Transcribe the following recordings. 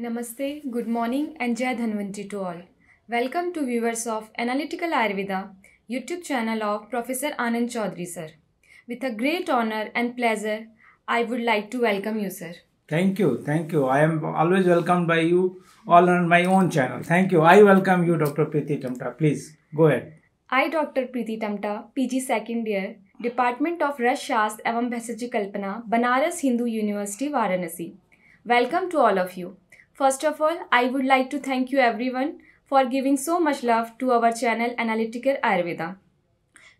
नमस्ते good morning and Jai Dhanvantari to all welcome to viewers of analytical Ayurveda YouTube channel of professor Anand Chaudhary sir with a great honour and pleasure I would like to welcome you sir thank you thank you I am always welcome by you all on my own channel thank you I welcome you doctor Preeti Tamta please go ahead I doctor Preeti Tamta P G second year department of रस शास्त्र एवं Bhaishajya Kalpana Banaras Hindu university Varanasi welcome to all of you First of all, I would like to thank you everyone for giving so much love to our channel Analytical Ayurveda.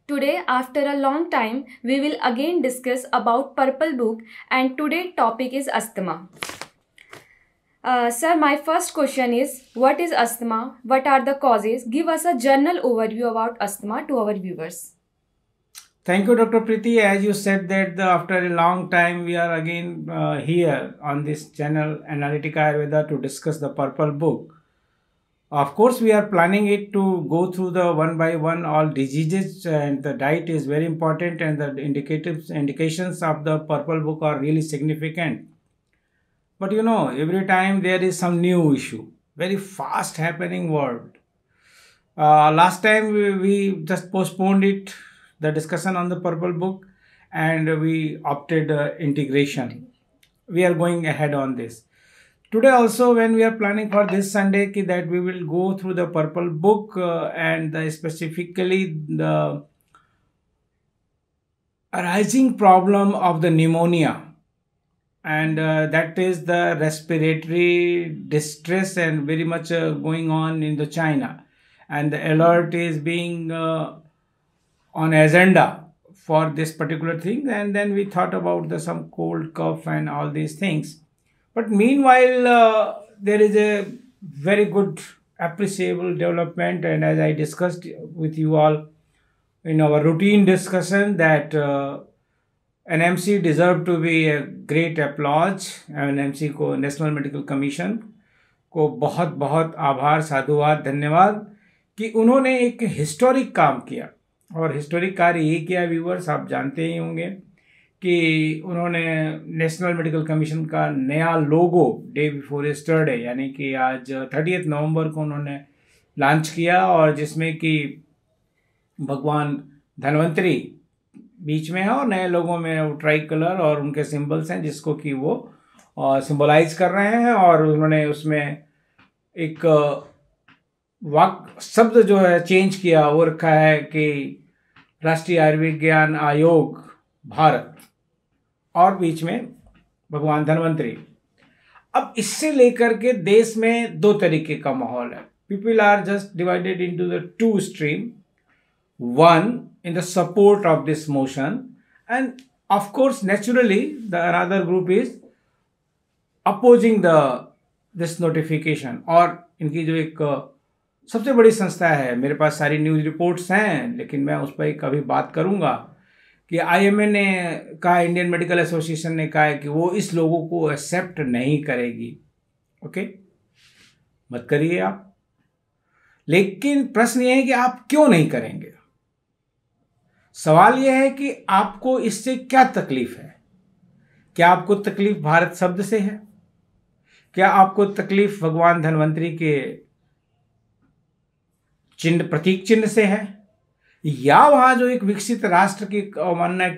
Today, after a long time, we will again discuss about Purple Book and today topic is asthma. Uh, sir, my first question is, what is asthma? What are the causes? Give us a general overview about asthma to our viewers. Thank you, Dr. Priti. As you said that the, after a long time, we are again uh, here on this channel, Analytica Ayurveda, to discuss the Purple Book. Of course, we are planning it to go through the one by one all diseases and the diet is very important and the indicatives, indications of the Purple Book are really significant. But you know, every time there is some new issue, very fast happening world. Uh, last time we, we just postponed it the discussion on the purple book and we opted uh, integration we are going ahead on this today also when we are planning for this sunday that we will go through the purple book uh, and the specifically the arising problem of the pneumonia and uh, that is the respiratory distress and very much uh, going on in the china and the alert is being uh, on agenda for this particular thing and then we thought about the some cold cuff and all these things but meanwhile uh, there is a very good appreciable development and as i discussed with you all in our routine discussion that uh, an mc deserved to be a great applause an mc को national medical commission को बहुत बहुत आभार साधुवाद धन्यवाद कि उन्होंने एक हिस्टोरिक काम किया और हिस्टोरिक कार्य ये किया व्यूवर्स आप जानते ही होंगे कि उन्होंने नेशनल मेडिकल कमीशन का नया लोगो डे बिफोर यस्टरडे यानी कि आज थर्टी नवंबर को उन्होंने लॉन्च किया और जिसमें कि भगवान धनवंतरी बीच में है और नए लोगों में वो ट्राई कलर और उनके सिंबल्स हैं जिसको कि वो सिंबलाइज कर रहे हैं और उन्होंने उसमें एक वाक शब्द जो है चेंज किया वो रखा है कि राष्ट्रीय आयुर्विज्ञान आयोग भारत और बीच में भगवान धनवंतरी अब इससे लेकर के देश में दो तरीके का माहौल है people are just divided into the two stream one in the support of this motion and of course naturally the another group is opposing the this notification और इनकी जो एक सबसे बड़ी संस्था है मेरे पास सारी न्यूज़ रिपोर्ट्स हैं लेकिन मैं उस पर कभी बात करूंगा कि आईएमए ने कहा इंडियन मेडिकल एसोसिएशन ने कहा है कि वो इस लोगों को एक्सेप्ट नहीं करेगी ओके मत करिए आप लेकिन प्रश्न यह है कि आप क्यों नहीं करेंगे सवाल यह है कि आपको इससे क्या तकलीफ है क्या आपको तकलीफ भारत शब्द से है क्या आपको तकलीफ भगवान धनवंतरी के चिन्ह प्रतीक चिन्ह से है या वहाँ जो एक विकसित राष्ट्र की मान्य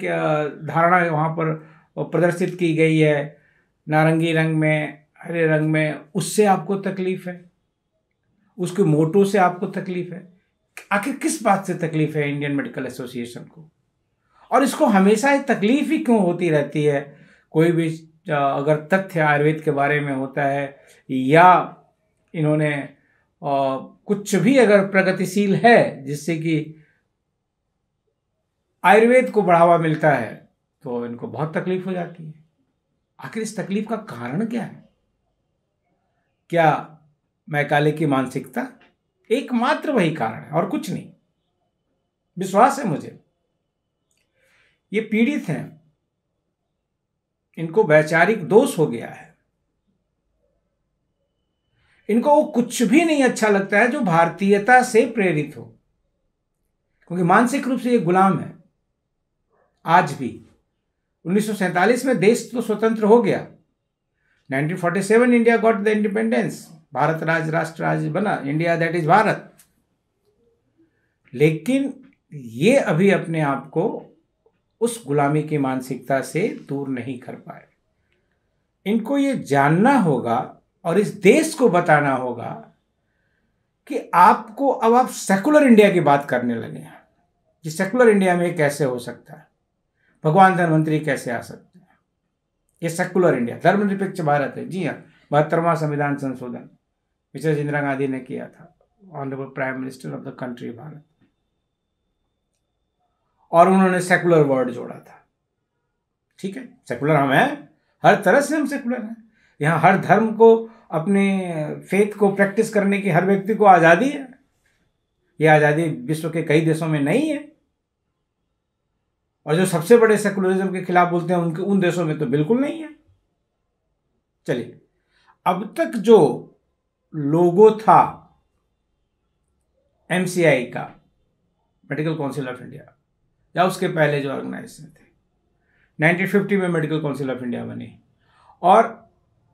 धारणा वहाँ पर प्रदर्शित की गई है नारंगी रंग में हरे रंग में उससे आपको तकलीफ है उसके मोटो से आपको तकलीफ है आखिर किस बात से तकलीफ है इंडियन मेडिकल एसोसिएशन को और इसको हमेशा ही तकलीफ ही क्यों होती रहती है कोई भी अगर तथ्य आयुर्वेद के बारे में होता है या इन्होंने और कुछ भी अगर प्रगतिशील है जिससे कि आयुर्वेद को बढ़ावा मिलता है तो इनको बहुत तकलीफ हो जाती है आखिर इस तकलीफ का कारण क्या है क्या मैकाले की मानसिकता एकमात्र वही कारण है और कुछ नहीं विश्वास है मुझे ये पीड़ित हैं इनको वैचारिक दोष हो गया है इनको वो कुछ भी नहीं अच्छा लगता है जो भारतीयता से प्रेरित हो क्योंकि मानसिक रूप से ये गुलाम है आज भी उन्नीस में देश तो स्वतंत्र हो गया 1947 India got the independence Bharat राज राष्ट्र राज बना इंडिया दैट इज भारत लेकिन ये अभी अपने आप को उस गुलामी की मानसिकता से दूर नहीं कर पाए इनको ये जानना होगा और इस देश को बताना होगा कि आपको अब आप सेकुलर इंडिया की बात करने लगे हैं कि सेकुलर इंडिया में कैसे हो सकता है भगवान धनवंतरी कैसे आ सकते हैं ये सेकुलर इंडिया धर्मनिरपेक्ष भारत है जी हाँ बहत्तरवा संविधान संशोधन मिसेज इंदिरा गांधी ने किया था honourable prime minister of the country Bharat और उन्होंने सेकुलर वर्ड जोड़ा था ठीक है सेकुलर हम हैं हर तरह से हम सेकुलर हैं यहाँ हर धर्म को अपने फेथ को प्रैक्टिस करने की हर व्यक्ति को आज़ादी है यह आज़ादी विश्व के कई देशों में नहीं है और जो सबसे बड़े सेकुलरिज्म के खिलाफ बोलते हैं उनके उन देशों में तो बिल्कुल नहीं है चलिए अब तक जो लोगो था एमसीआई का मेडिकल काउंसिल ऑफ इंडिया या उसके पहले जो ऑर्गेनाइजेशन थे 1950 में मेडिकल काउंसिल ऑफ इंडिया बनी और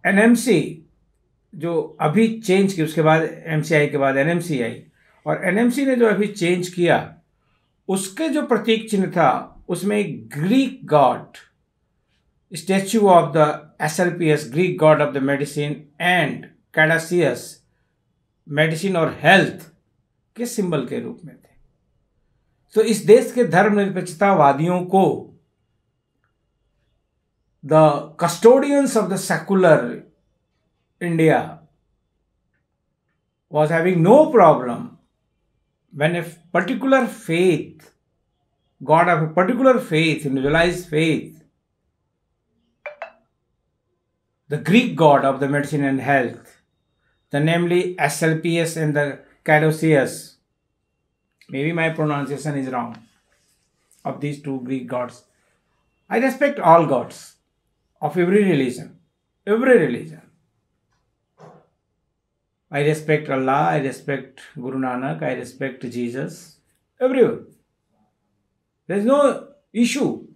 एनएमसी जो अभी चेंज की उसके बाद एम के बाद एन आई और एन ने जो अभी चेंज किया उसके जो प्रतीक चिन्ह था उसमें Greek god statue of the Asclepius Greek god of the medicine and caduceus medicine और हेल्थ के सिंबल के रूप में थे तो इस देश के धर्मनिरपेक्षतावादियों को the custodians of the secular India was having no problem when a particular faith, God of a particular faith, individualized faith, the Greek god of the medicine and health, the namely Asclepius and the Caduceus, Maybe my pronunciation is wrong of these two Greek gods. I respect all gods of every religion, every religion. I respect Allah, I respect Guru Nanak, I respect Jesus, everyone. There is no issue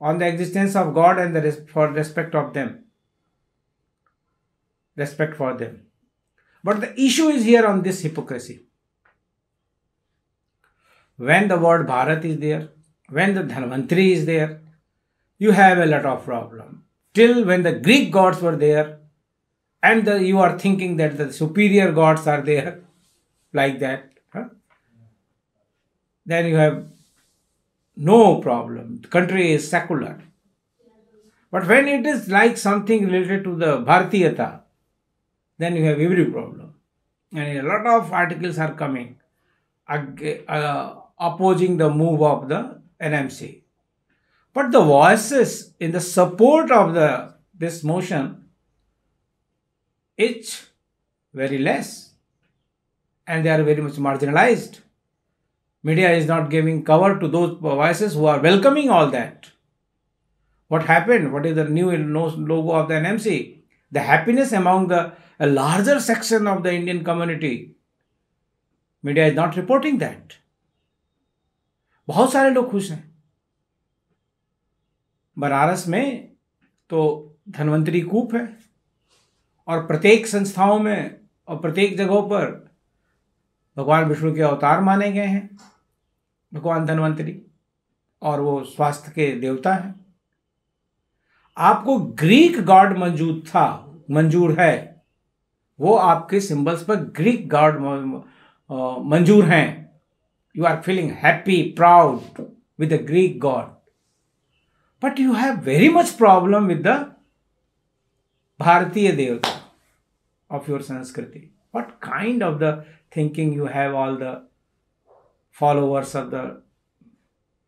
on the existence of God and the res- for respect of them. Respect for them. But the issue is here on this hypocrisy. When the word Bharat is there, when the Dhanvantri is there, you have a lot of problem. Till when the Greek gods were there, and the, you are thinking that the superior gods are there like that huh? then you have no problem the country is secular but when it is like something related to the bharatiyata then you have every problem and a lot of articles are coming uh, opposing the move of the nmc but the voices in the support of the this motion is very less and they are very much marginalized. Media is not giving cover to those voices who are welcoming all that. What happened? What is the new logo of the NMC? The happiness among the a larger section of the Indian community. Media is not reporting that. बहुत सारे लोग खुश हैं बनारस में तो धनवंतरी कूप है और प्रत्येक संस्थाओं में और प्रत्येक जगहों पर भगवान विष्णु के अवतार माने गए हैं भगवान धनवंतरी और वो स्वास्थ्य के देवता हैं आपको ग्रीक गॉड मंजूर था मंजूर है वो आपके सिंबल्स पर ग्रीक गॉड मंजूर हैं you are feeling happy proud with the Greek god but you have very much problem with the भारतीय देवता of your Sanskriti? What kind of the thinking you have all the followers of the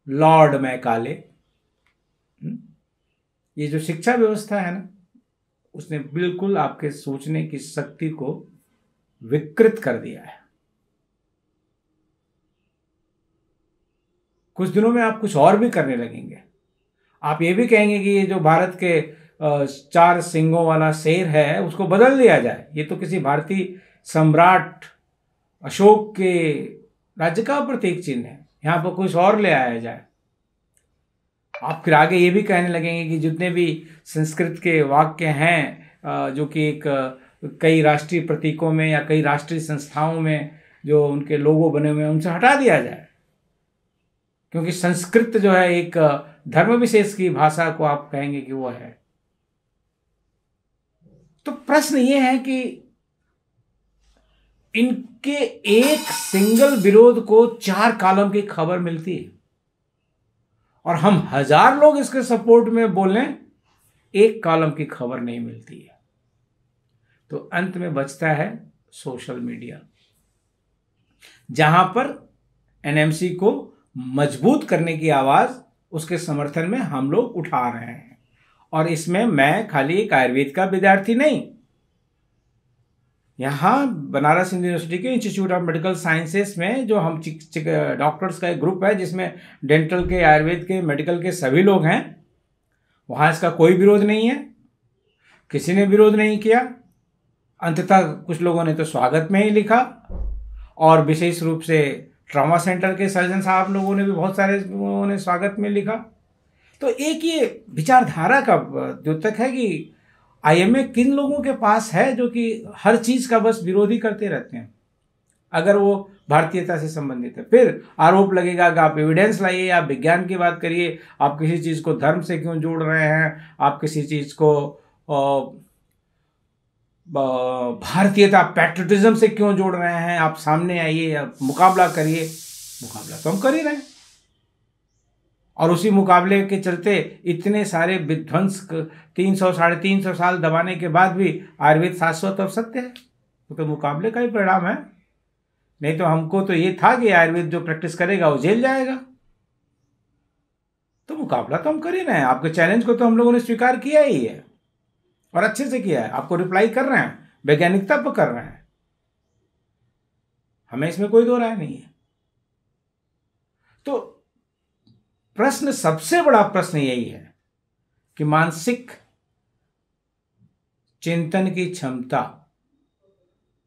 lord मै काले ये जो शिक्षा व्यवस्था है ना उसने बिल्कुल आपके सोचने की शक्ति को विकृत कर दिया है कुछ दिनों में आप कुछ और भी करने लगेंगे आप ये भी कहेंगे कि ये जो भारत के चार सिंगों वाला शेर है उसको बदल दिया जाए ये तो किसी भारतीय सम्राट अशोक के राज्य का प्रतीक चिन्ह है यहाँ पर कुछ और ले आया जाए आप फिर आगे ये भी कहने लगेंगे कि जितने भी संस्कृत के वाक्य हैं जो कि एक कई राष्ट्रीय प्रतीकों में या कई राष्ट्रीय संस्थाओं में जो उनके लोगों बने हुए हैं उनसे हटा दिया जाए क्योंकि संस्कृत जो है एक धर्म विशेष की भाषा को आप कहेंगे कि वो है तो प्रश्न ये है कि इनके एक सिंगल विरोध को चार कालम की खबर मिलती है और हम हजार लोग इसके सपोर्ट में बोले एक कालम की खबर नहीं मिलती है तो अंत में बचता है सोशल मीडिया जहां पर एनएमसी को मजबूत करने की आवाज उसके समर्थन में हम लोग उठा रहे हैं और इसमें मैं खाली एक आयुर्वेद का विद्यार्थी नहीं यहाँ बनारस हिंदू यूनिवर्सिटी के इंस्टीट्यूट ऑफ मेडिकल साइंसेस में जो हम डॉक्टर्स का एक ग्रुप है जिसमें डेंटल के आयुर्वेद के मेडिकल के सभी लोग हैं वहाँ इसका कोई विरोध नहीं है किसी ने विरोध नहीं किया अंततः कुछ लोगों ने तो स्वागत में ही लिखा और विशेष रूप से ट्रामा सेंटर के सर्जन साहब लोगों ने भी बहुत सारे उन्होंने स्वागत में लिखा तो एक ये विचारधारा का द्योतक है कि आईएमए किन लोगों के पास है जो कि हर चीज़ का बस विरोधी करते रहते हैं अगर वो भारतीयता से संबंधित है फिर आरोप लगेगा कि आप एविडेंस लाइए आप विज्ञान की बात करिए आप किसी चीज़ को धर्म से क्यों जोड़ रहे हैं आप किसी चीज़ को भारतीयता पैट्रोटिज्म से क्यों जोड़ रहे हैं आप सामने आइए आप मुकाबला करिए मुकाबला तो हम कर ही रहे हैं और उसी मुकाबले के चलते इतने सारे विध्वंस तीन सौ साढ़े तीन सौ साल दबाने के बाद भी आयुर्वेद शाश्वत और सत्य है वो तो, तो मुकाबले का ही परिणाम है नहीं तो हमको तो ये था कि आयुर्वेद जो प्रैक्टिस करेगा वो जेल जाएगा तो मुकाबला तो हम कर ही रहे हैं आपके चैलेंज को तो हम लोगों ने स्वीकार किया ही है और अच्छे से किया है आपको रिप्लाई कर रहे हैं वैज्ञानिकता पर कर रहे हैं हमें इसमें कोई दो राय नहीं है तो प्रश्न सबसे बड़ा प्रश्न यही है कि मानसिक चिंतन की क्षमता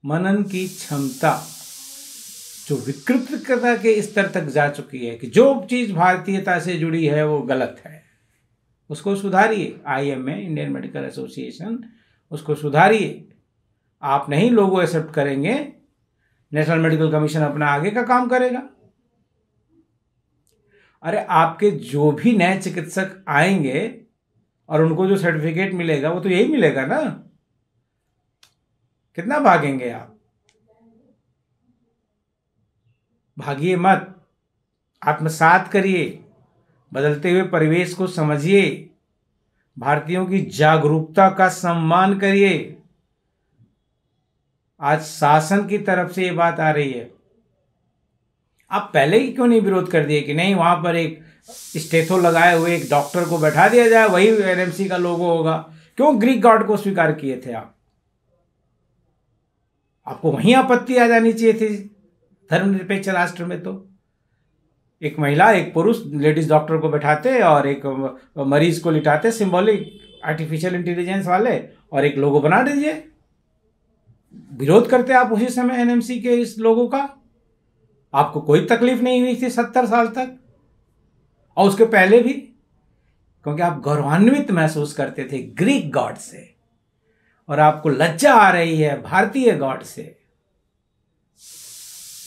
मनन की क्षमता जो विकृतता के स्तर तक जा चुकी है कि जो चीज़ भारतीयता से जुड़ी है वो गलत है उसको सुधारिए I M A Indian medical association उसको सुधारिए आप नहीं लोगों एक्सेप्ट करेंगे नेशनल मेडिकल कमीशन अपना आगे का काम करेगा अरे आपके जो भी नए चिकित्सक आएंगे और उनको जो सर्टिफिकेट मिलेगा वो तो यही मिलेगा ना कितना भागेंगे आप भागिए मत आत्मसात करिए बदलते हुए परिवेश को समझिए भारतीयों की जागरूकता का सम्मान करिए आज शासन की तरफ से ये बात आ रही है आप पहले ही क्यों नहीं विरोध कर दिए कि नहीं वहाँ पर एक स्टेथो लगाए हुए एक डॉक्टर को बैठा दिया जाए वही एनएमसी का लोगो होगा क्यों ग्रीक गॉड को स्वीकार किए थे आप आपको वहीं आपत्ति आ जानी चाहिए थी धर्मनिरपेक्ष राष्ट्र में तो एक महिला एक पुरुष लेडीज डॉक्टर को बैठाते और एक मरीज को लिटाते सिंबॉलिक आर्टिफिशियल इंटेलिजेंस वाले और एक लोगो बना दीजिए विरोध करते आप उसी समय एनएमसी के इस लोगों का आपको कोई तकलीफ नहीं हुई थी सत्तर साल तक और उसके पहले भी क्योंकि आप गौरवान्वित महसूस करते थे ग्रीक गॉड से और आपको लज्जा आ रही है भारतीय गॉड से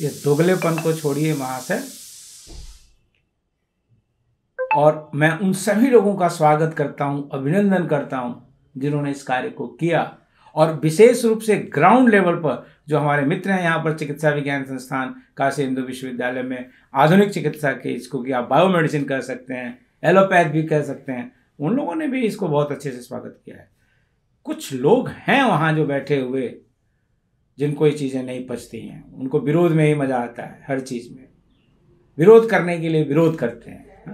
इस दुगलेपन को छोड़िए महाशय और मैं उन सभी लोगों का स्वागत करता हूं अभिनंदन करता हूं जिन्होंने इस कार्य को किया और विशेष रूप से ग्राउंड लेवल पर जो हमारे मित्र हैं यहाँ पर चिकित्सा विज्ञान संस्थान काशी हिंदू विश्वविद्यालय में आधुनिक चिकित्सा के इसको कि आप बायोमेडिसिन कह सकते हैं एलोपैथ भी कह सकते हैं उन लोगों ने भी इसको बहुत अच्छे से स्वागत किया है कुछ लोग हैं वहाँ जो बैठे हुए जिनको ये चीज़ें नहीं पचती हैं उनको विरोध में ही मज़ा आता है हर चीज़ में विरोध करने के लिए विरोध करते हैं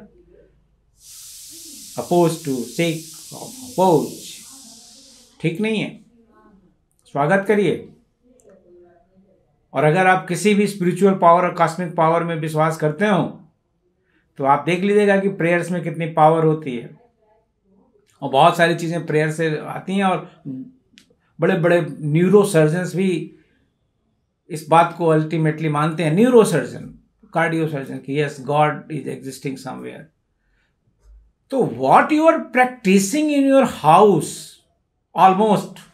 अपोज टू सेक अपोज ठीक नहीं है स्वागत करिए और अगर आप किसी भी स्पिरिचुअल पावर और कॉस्मिक पावर में विश्वास करते हो तो आप देख लीजिएगा कि प्रेयर्स में कितनी पावर होती है और बहुत सारी चीज़ें प्रेयर से आती हैं और बड़े बड़े न्यूरो सर्जन्स भी इस बात को अल्टीमेटली मानते हैं न्यूरो सर्जन कार्डियो सर्जन की yes god is existing somewhere तो what you are practising in your house almost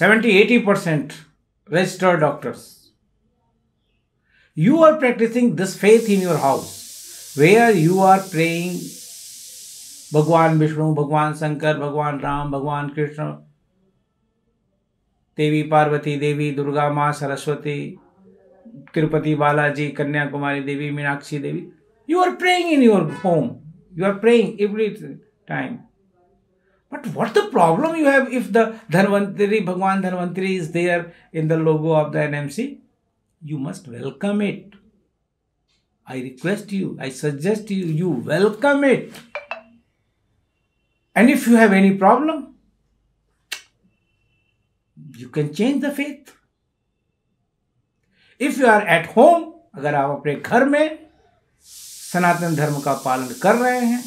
70 80% registered doctors. You are practicing this faith in your house where you are praying भगवान विष्णु भगवान शंकर भगवान राम भगवान कृष्ण देवी पार्वती देवी दुर्गा माँ Saraswati Tirupati Balaji Kanyakumari Devi Meenakshi Devi you are praying in your home you are praying every time But what's the problem you have if the Dhanvantari, Bhagwan Dhanvantari is there in the logo of the NMC? You must welcome it. I request you, I suggest you, you welcome it. And if you have any problem, you can change the faith. If you are at home अगर आप अपने घर में सनातन धर्म का पालन कर रहे हैं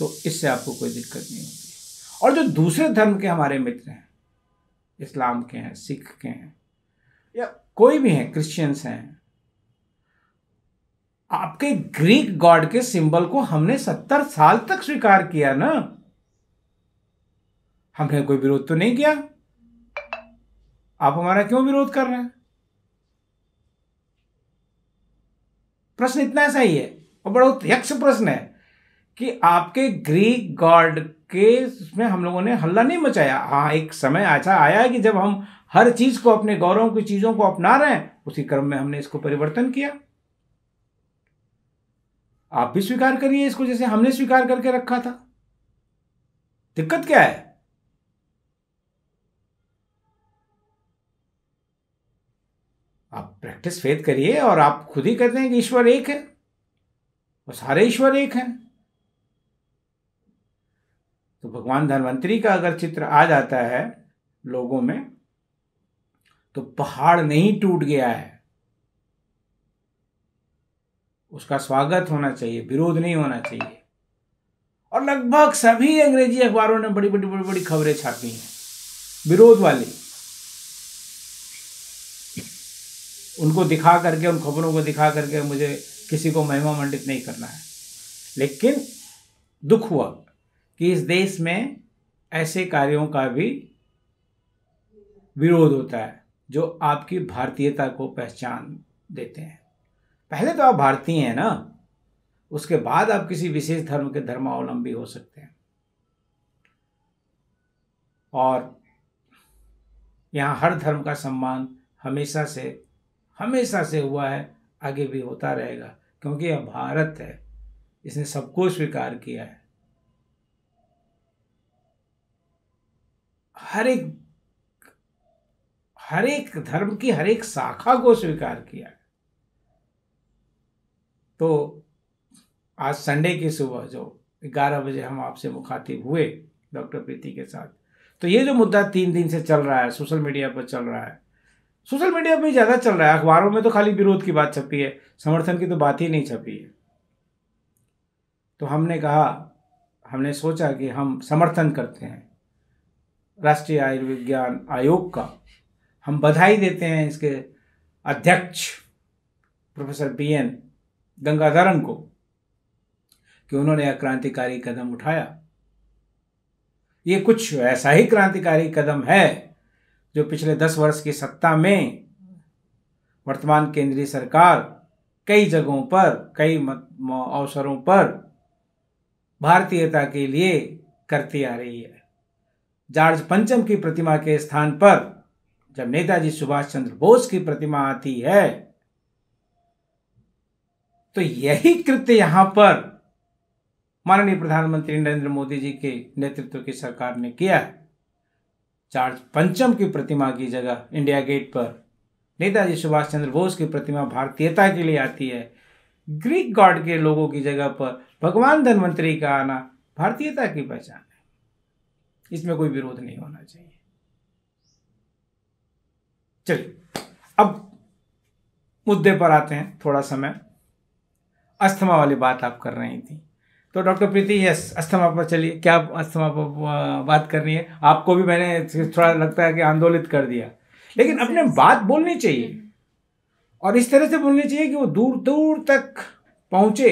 तो इससे आपको कोई दिक्कत नहीं होती और जो दूसरे धर्म के हमारे मित्र हैं इस्लाम के हैं सिख के हैं या कोई भी हैं क्रिश्चियंस हैं आपके ग्रीक गॉड के सिंबल को हमने सत्तर साल तक स्वीकार किया ना हमने कोई विरोध तो नहीं किया आप हमारा क्यों विरोध कर रहे हैं प्रश्न इतना सही ही है और बड़ा यक्ष प्रश्न है कि आपके ग्रीक गॉड के उसमें हम लोगों ने हल्ला नहीं मचाया हाँ एक समय ऐसा आया है कि जब हम हर चीज को अपने गौरव की चीजों को अपना रहे हैं उसी क्रम में हमने इसको परिवर्तन किया आप भी स्वीकार करिए इसको जैसे हमने स्वीकार करके रखा था दिक्कत क्या है आप प्रैक्टिस फेद करिए और आप खुद ही कहते हैं कि ईश्वर एक है और सारे ईश्वर एक हैं तो भगवान धनवंतरी का अगर चित्र आ जाता है लोगों में तो पहाड़ नहीं टूट गया है उसका स्वागत होना चाहिए विरोध नहीं होना चाहिए और लगभग सभी अंग्रेजी अखबारों ने बड़ी बड़ी बड़ी बड़ी खबरें छापी हैं विरोध वाली उनको दिखा करके उन खबरों को दिखा करके मुझे किसी को महिमा मंडित नहीं करना है लेकिन दुख हुआ कि इस देश में ऐसे कार्यों का भी विरोध होता है जो आपकी भारतीयता को पहचान देते हैं पहले तो आप भारतीय हैं ना उसके बाद आप किसी विशेष धर्म के धर्मावलंबी हो सकते हैं और यहाँ हर धर्म का सम्मान हमेशा से हमेशा से हुआ है आगे भी होता रहेगा क्योंकि यह भारत है इसने सबको स्वीकार किया है हर एक हर एक धर्म की हर एक शाखा को स्वीकार किया तो आज संडे की सुबह जो 11 बजे हम आपसे मुखातिब हुए डॉक्टर प्रीति के साथ तो ये जो मुद्दा तीन दिन से चल रहा है सोशल मीडिया पर चल रहा है सोशल मीडिया पर ही ज़्यादा चल रहा है अखबारों में तो खाली विरोध की बात छपी है समर्थन की तो बात ही नहीं छपी है तो हमने कहा हमने सोचा कि हम समर्थन करते हैं राष्ट्रीय आयुर्विज्ञान आयोग का हम बधाई देते हैं इसके अध्यक्ष प्रोफेसर बी एन गंगाधरन को कि उन्होंने यह क्रांतिकारी कदम उठाया ये कुछ ऐसा ही क्रांतिकारी कदम है जो पिछले दस वर्ष की सत्ता में वर्तमान केंद्रीय सरकार कई जगहों पर कई अवसरों पर भारतीयता के लिए करती आ रही है जॉर्ज पंचम की प्रतिमा के स्थान पर जब नेताजी सुभाष चंद्र बोस की प्रतिमा आती है तो यही कृत्य यहां पर माननीय प्रधानमंत्री नरेंद्र मोदी जी के नेतृत्व की सरकार ने किया है चार्ज पंचम की प्रतिमा की जगह इंडिया गेट पर नेताजी सुभाष चंद्र बोस की प्रतिमा भारतीयता के लिए आती है ग्रीक गॉड के लोगों की जगह पर भगवान धनवंतरी का आना भारतीयता की पहचान इसमें कोई विरोध नहीं होना चाहिए चलिए अब मुद्दे पर आते हैं थोड़ा समय अस्थमा वाली बात आप कर रही थी तो डॉक्टर प्रीति यस अस्थमा पर चलिए क्या अस्थमा पर बात करनी है आपको भी मैंने थोड़ा लगता है कि आंदोलित कर दिया लेकिन अपने बात बोलनी चाहिए हम्म। और इस तरह से बोलनी चाहिए कि वो दूर दूर तक पहुंचे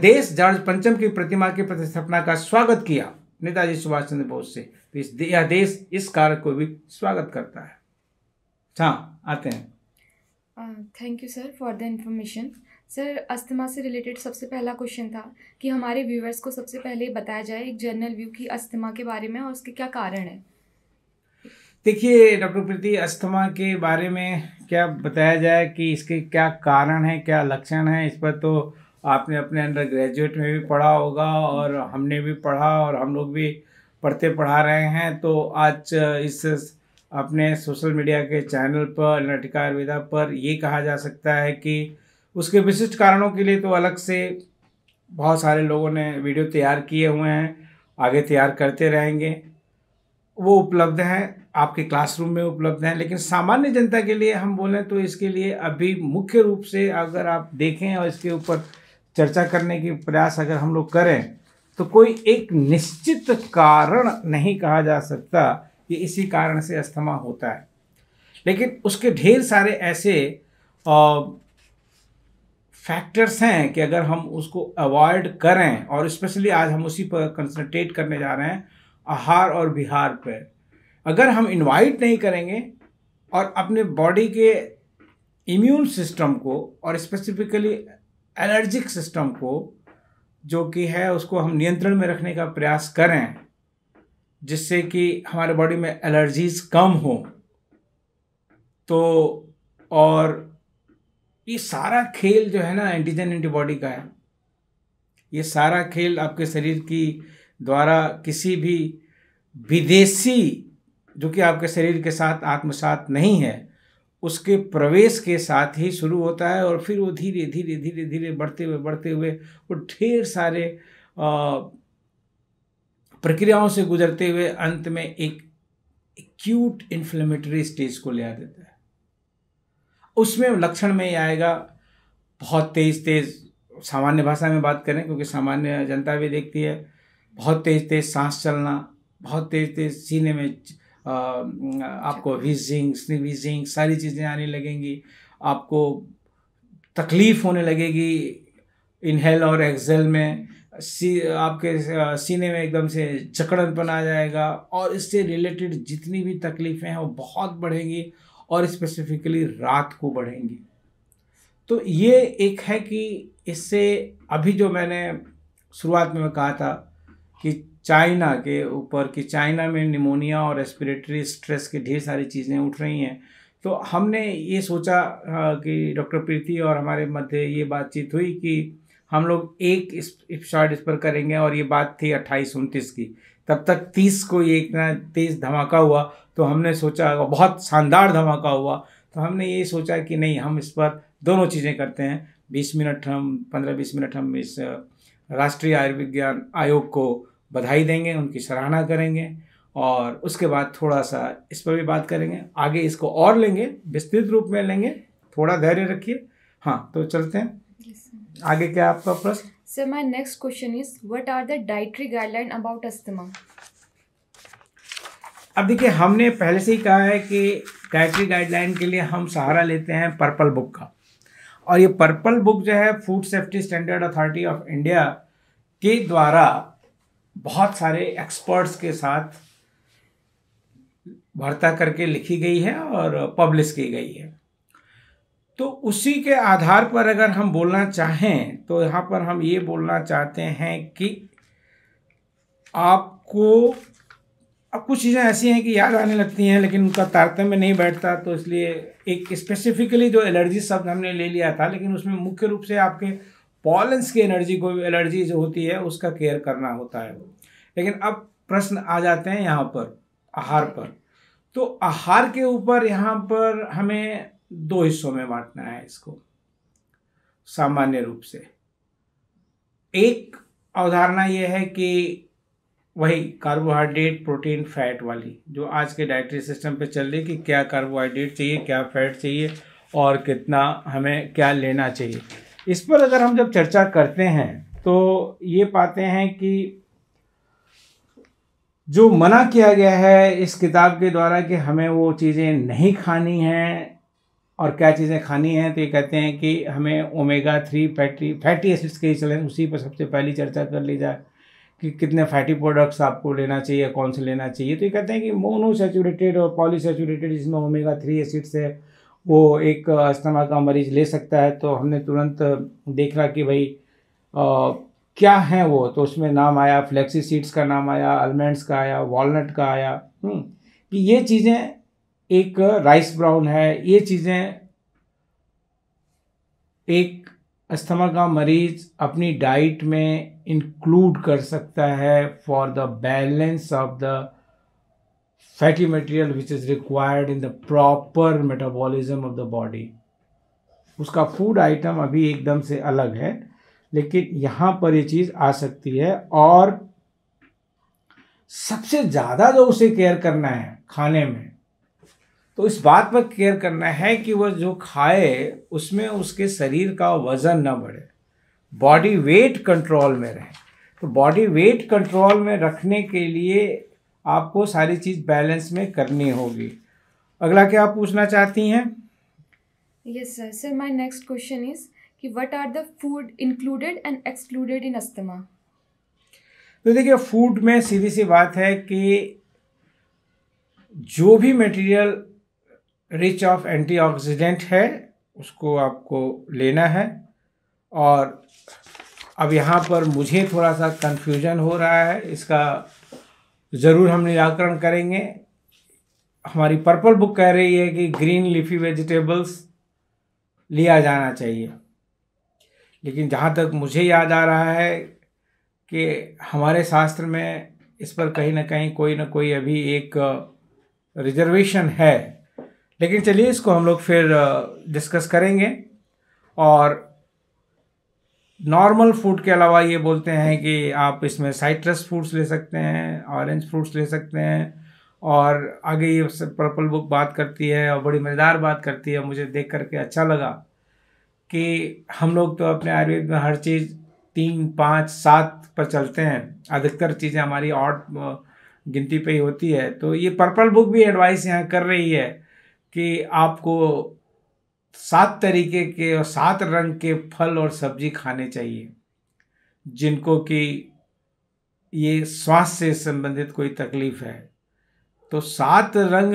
देश जॉर्ज पंचम की प्रतिमा की प्रतिस्थापना का स्वागत किया नेताजी सुभाष चंद्र बोस से तो इस यह देश इस कार्य को भी स्वागत करता है हाँ आते हैं thank you sir for the information sir asthma से रिलेटेड सबसे पहला क्वेश्चन था कि हमारे व्यूवर्स को सबसे पहले बताया जाए एक जनरल व्यू की अस्थमा के बारे में और उसके क्या कारण है देखिए डॉक्टर प्रीति अस्थमा के बारे में क्या बताया जाए कि इसके क्या कारण है क्या लक्षण है इस पर तो आपने अपने अंडर ग्रेजुएट में भी पढ़ा होगा और हमने भी पढ़ा और हम लोग भी पढ़ते पढ़ा रहे हैं तो आज इस अपने सोशल मीडिया के चैनल पर नटिका आयुर्वेदा पर ये कहा जा सकता है कि उसके विशिष्ट कारणों के लिए तो अलग से बहुत सारे लोगों ने वीडियो तैयार किए हुए हैं आगे तैयार करते रहेंगे वो उपलब्ध हैं आपके क्लासरूम में उपलब्ध हैं लेकिन सामान्य जनता के लिए हम बोलें तो इसके लिए अभी मुख्य रूप से अगर आप देखें और इसके ऊपर चर्चा करने की प्रयास अगर हम लोग करें तो कोई एक निश्चित कारण नहीं कहा जा सकता ये इसी कारण से अस्थमा होता है लेकिन उसके ढेर सारे ऐसे फैक्टर्स हैं कि अगर हम उसको अवॉइड करें और स्पेशली आज हम उसी पर कंसनट्रेट करने जा रहे हैं आहार और बिहार पर अगर हम इनवाइट नहीं करेंगे और अपने बॉडी के इम्यून सिस्टम को और स्पेसिफिकली एलर्जिक सिस्टम को जो कि है उसको हम नियंत्रण में रखने का प्रयास करें जिससे कि हमारे बॉडी में एलर्जीज कम हो तो और ये सारा खेल जो है ना एंटीजन एंटीबॉडी का है ये सारा खेल आपके शरीर की द्वारा किसी भी विदेशी जो कि आपके शरीर के साथ आत्मसात नहीं है उसके प्रवेश के साथ ही शुरू होता है और फिर वो धीरे धीरे धीरे धीरे बढ़ते हुए बढ़ते हुए वो ढेर सारे प्रक्रियाओं से गुजरते हुए अंत में एक एक्यूट इन्फ्लेमेटरी स्टेज को ले आ देता है उसमें लक्षण में आएगा बहुत तेज़ तेज़ सामान्य भाषा में बात करें क्योंकि सामान्य जनता भी देखती है बहुत तेज़ तेज़ सांस चलना बहुत तेज़ तेज़ सीने में आपको हीजिंग स्निविजिंग सारी चीज़ें आने लगेंगी आपको तकलीफ़ होने लगेगी इनहेल और एक्सेल में सी आपके सीने में एकदम से जकड़नपन आ जाएगा और इससे रिलेटेड जितनी भी तकलीफ़ें हैं वो बहुत बढ़ेंगी और स्पेसिफिकली रात को बढ़ेंगी तो ये एक है कि इससे अभी जो मैंने शुरुआत में कहा था कि चाइना के ऊपर कि चाइना में निमोनिया और रेस्पिरेटरी स्ट्रेस की ढेर सारी चीज़ें उठ रही हैं तो हमने ये सोचा हाँ, कि डॉक्टर प्रीति और हमारे मध्य ये बातचीत हुई कि हम लोग एक एपिसोड इस, इस पर करेंगे और ये बात थी अट्ठाईस उनतीस की तब तक तीस को ये इतना तेज धमाका हुआ तो हमने सोचा बहुत शानदार धमाका हुआ तो हमने ये सोचा कि नहीं हम इस पर दोनों चीज़ें करते हैं बीस मिनट हम पंद्रह बीस मिनट हम इस राष्ट्रीय आयुर्विज्ञान आयोग को बधाई देंगे उनकी सराहना करेंगे और उसके बाद थोड़ा सा इस पर भी बात करेंगे आगे इसको और लेंगे विस्तृत रूप में लेंगे थोड़ा धैर्य रखिए हाँ तो चलते हैं आगे क्या आपका प्रश्न sir my next question is what are the dietary guideline about asthma अब देखिए हमने पहले से ही कहा है कि डाइटरी गाइडलाइन के लिए हम सहारा लेते हैं पर्पल बुक का और ये पर्पल बुक जो है food safety standard authority of India के द्वारा बहुत सारे एक्सपर्ट्स के साथ वार्ता करके लिखी गई है और पब्लिश की गई है तो उसी के आधार पर अगर हम बोलना चाहें तो यहाँ पर हम ये बोलना चाहते हैं कि आपको अब कुछ चीज़ें ऐसी हैं कि याद आने लगती हैं लेकिन उनका तारतम्य नहीं बैठता तो इसलिए एक स्पेसिफिकली जो एलर्जी शब्द हमने ले लिया था लेकिन उसमें मुख्य रूप से आपके पॉलेंस की एनर्जी को एलर्जी जो होती है उसका केयर करना होता है लेकिन अब प्रश्न आ जाते हैं यहाँ पर आहार पर तो आहार के ऊपर यहाँ पर हमें दो हिस्सों में बांटना है इसको सामान्य रूप से एक अवधारणा यह है कि वही कार्बोहाइड्रेट प्रोटीन फैट वाली जो आज के डाइटरी सिस्टम पे चल रही है कि क्या कार्बोहाइड्रेट चाहिए क्या फैट चाहिए और कितना हमें क्या लेना चाहिए इस पर अगर हम जब चर्चा करते हैं तो ये पाते हैं कि जो मना किया गया है इस किताब के द्वारा कि हमें वो चीज़ें नहीं खानी हैं और क्या चीज़ें खानी हैं तो ये कहते हैं कि हमें omega three fatty fatty acids के ही चलें उसी पर सबसे पहली चर्चा कर ली जाए कि कितने फैटी प्रोडक्ट्स आपको लेना चाहिए कौन से लेना चाहिए तो ये कहते हैं कि मोनो सेचूरेटेड और पॉली सैचुरेटेड जिसमें ओमेगा थ्री एसिड्स है वो एक अस्थमा का मरीज ले सकता है तो हमने तुरंत देखा कि भाई आ, क्या है वो तो उसमें नाम आया फ्लेक्सी सीड्स का नाम आया आलमंड्स का आया वॉलनट का आया हम्म, कि ये चीज़ें एक राइस ब्राउन है ये चीज़ें एक अस्थमा का मरीज अपनी डाइट में इंक्लूड कर सकता है for the balance of the fatty material which is required in the proper metabolism of the body उसका फूड आइटम अभी एकदम से अलग है लेकिन यहाँ पर ये चीज़ आ सकती है और सबसे ज़्यादा जो उसे केयर करना है खाने में तो इस बात पर केयर करना है कि वह जो खाए उसमें उसके शरीर का वज़न ना बढ़े बॉडी वेट कंट्रोल में रहे तो बॉडी वेट कंट्रोल में रखने के लिए आपको सारी चीज़ बैलेंस में करनी होगी अगला क्या आप पूछना चाहती हैं yes sir sir my next question is कि what are the food included and excluded in asthma तो देखिए फूड में सीधी सी बात है कि जो भी मटेरियल रिच ऑफ एंटीऑक्सीडेंट है उसको आपको लेना है और अब यहाँ पर मुझे थोड़ा सा कन्फ्यूजन हो रहा है इसका ज़रूर हम निराकरण करेंगे हमारी पर्पल बुक कह रही है कि ग्रीन लीफी वेजिटेबल्स लिया जाना चाहिए लेकिन जहाँ तक मुझे याद आ रहा है कि हमारे शास्त्र में इस पर कहीं ना कहीं कोई ना कोई अभी एक रिजर्वेशन है लेकिन चलिए इसको हम लोग फिर डिस्कस करेंगे और नॉर्मल फूड के अलावा ये बोलते हैं कि आप इसमें साइट्रस फ्रूट्स ले सकते हैं ऑरेंज फ्रूट्स ले सकते हैं और आगे ये पर्पल बुक बात करती है और बड़ी मज़ेदार बात करती है मुझे देख करके अच्छा लगा कि हम लोग तो अपने आयुर्वेद में हर चीज़ तीन पाँच सात पर चलते हैं अधिकतर चीज़ें हमारी और गिनती पे ही होती है तो ये पर्पल बुक भी एडवाइस यहाँ कर रही है कि आपको सात तरीके के और सात रंग के फल और सब्जी खाने चाहिए जिनको कि ये स्वास्थ्य से संबंधित कोई तकलीफ है तो सात रंग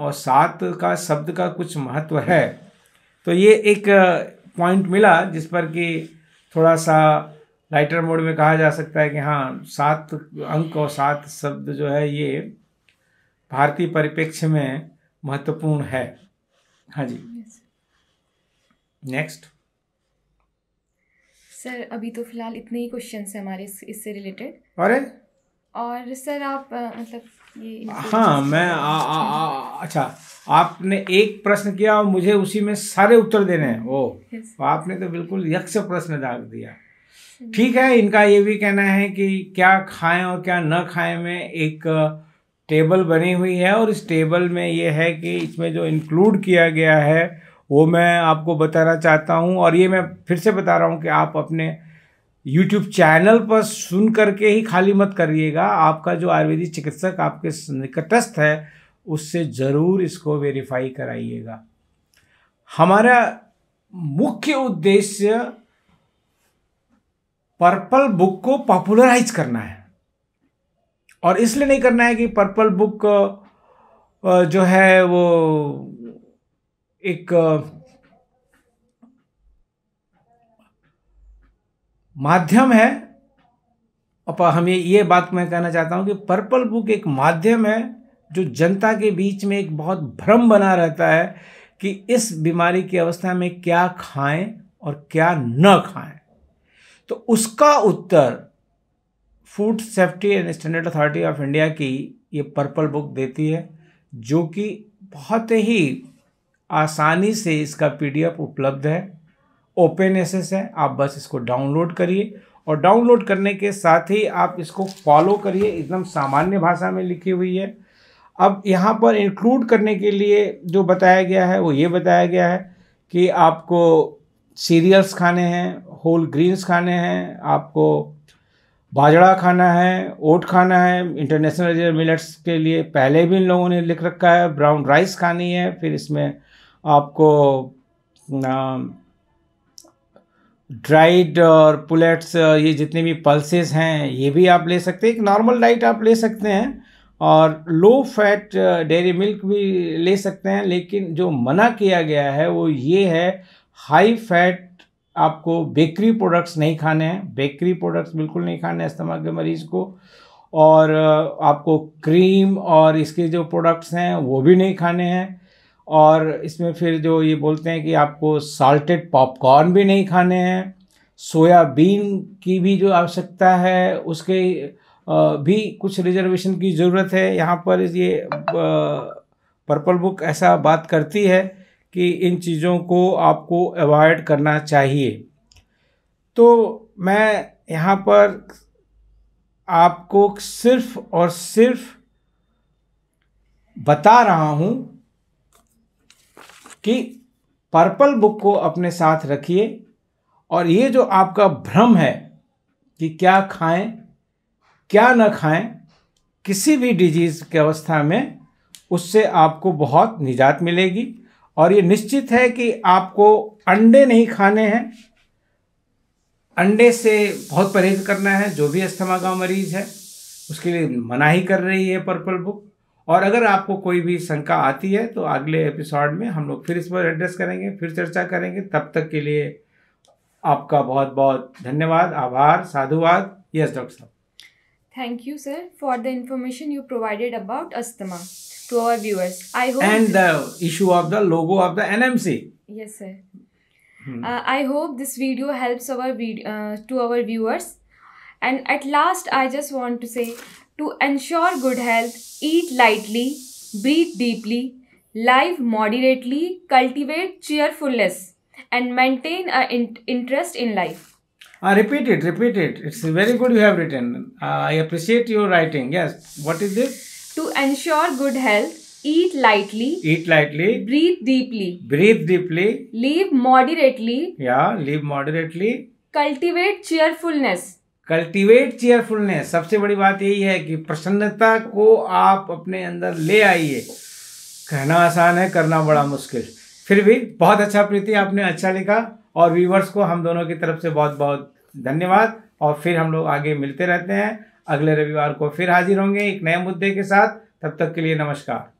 और सात का शब्द का कुछ महत्व है तो ये एक पॉइंट मिला जिस पर कि थोड़ा सा लाइटर मोड में कहा जा सकता है कि हाँ सात अंक और सात शब्द जो है ये भारतीय परिप्रेक्ष्य में महत्वपूर्ण है हाँ जी नेक्स्ट सर अभी तो फिलहाल इतने ही क्वेश्चन है हमारे इससे रिलेटेड अरे और सर आप मतलब ये हाँ मैं आ, आ, आ, अच्छा आपने एक प्रश्न किया और मुझे उसी में सारे उत्तर देने हैं ओ तो आपने तो बिल्कुल यक्ष प्रश्न डाल दिया हम्म। ठीक है इनका ये भी कहना है कि क्या खाएं और क्या न खाएं में एक टेबल बनी हुई है और इस टेबल में ये है कि इसमें जो इंक्लूड किया गया है वो मैं आपको बताना चाहता हूँ और ये मैं फिर से बता रहा हूँ कि आप अपने यूट्यूब चैनल पर सुन करके ही खाली मत करिएगा आपका जो आयुर्वेदिक चिकित्सक आपके निकटस्थ है उससे ज़रूर इसको वेरीफाई कराइएगा हमारा मुख्य उद्देश्य पर्पल बुक को पॉपुलराइज करना है और इसलिए नहीं करना है कि पर्पल बुक जो है वो एक माध्यम है और हमें ये बात मैं कहना चाहता हूँ कि पर्पल बुक एक माध्यम है जो जनता के बीच में एक बहुत भ्रम बना रहता है कि इस बीमारी की अवस्था में क्या खाएं और क्या न खाएं तो उसका उत्तर food safety and standard authority of India की ये पर्पल बुक देती है जो कि बहुत ही आसानी से इसका पीडीएफ उपलब्ध है ओपन एसेस है आप बस इसको डाउनलोड करिए और डाउनलोड करने के साथ ही आप इसको फॉलो करिए एकदम सामान्य भाषा में लिखी हुई है अब यहाँ पर इंक्लूड करने के लिए जो बताया गया है वो ये बताया गया है कि आपको सीरियल्स खाने हैं होल ग्रीन्स खाने हैं आपको बाजरा खाना है ओट खाना है इंटरनेशनल मिलट्स के लिए पहले भी इन लोगों ने लिख रखा है ब्राउन राइस खानी है फिर इसमें आपको ड्राइड और पुलेट्स ये जितने भी पल्सेस हैं ये भी आप ले सकते हैं एक नॉर्मल डाइट आप ले सकते हैं और लो फैट डेरी मिल्क भी ले सकते हैं लेकिन जो मना किया गया है वो ये है हाई फैट आपको बेकरी प्रोडक्ट्स नहीं खाने हैं बेकरी प्रोडक्ट्स बिल्कुल नहीं खाने हैं इस्तेमाल के मरीज को और आपको क्रीम और इसके जो प्रोडक्ट्स हैं वो भी नहीं खाने हैं और इसमें फिर जो ये बोलते हैं कि आपको साल्टेड पॉपकॉर्न भी नहीं खाने हैं सोयाबीन की भी जो आवश्यकता है उसके भी कुछ रिजर्वेशन की ज़रूरत है यहाँ पर ये पर्पल बुक ऐसा बात करती है कि इन चीज़ों को आपको अवॉइड करना चाहिए तो मैं यहाँ पर आपको सिर्फ और सिर्फ बता रहा हूँ कि पर्पल बुक को अपने साथ रखिए और ये जो आपका भ्रम है कि क्या खाएं क्या न खाएं किसी भी डिजीज़ की अवस्था में उससे आपको बहुत निजात मिलेगी और ये निश्चित है कि आपको अंडे नहीं खाने हैं अंडे से बहुत परहेज करना है जो भी अस्थमा का मरीज है उसके लिए मना ही कर रही है पर्पल बुक और अगर आपको कोई भी शंका आती है तो अगले एपिसोड में हम लोग फिर इस पर एड्रेस करेंगे फिर चर्चा करेंगे तब तक के लिए आपका बहुत बहुत धन्यवाद आभार साधुवाद यस डॉक्टर साहब thank you sir for the information you provided about asthma to our viewers I hope and the issue of the logo of the NMC yes sir I hope this video helps our to our viewers and at last I just want to say To ensure good health, eat lightly, breathe deeply, live moderately, cultivate cheerfulness, and maintain an interest in life. Uh, repeat it, repeat it. It's very good you have written. Uh, I appreciate your writing. Yes. What is this? To ensure good health, eat lightly. Eat lightly. Breathe deeply. Breathe deeply. Live moderately. Yeah, live moderately. Cultivate cheerfulness cultivate cheerfulness सबसे बड़ी बात यही है कि प्रसन्नता को आप अपने अंदर ले आइए कहना आसान है करना बड़ा मुश्किल फिर भी बहुत अच्छा प्रीति आपने अच्छा लिखा और व्यूवर्स को हम दोनों की तरफ से बहुत बहुत धन्यवाद और फिर हम लोग आगे मिलते रहते हैं अगले रविवार को फिर हाजिर होंगे एक नए मुद्दे के साथ तब तक के लिए नमस्कार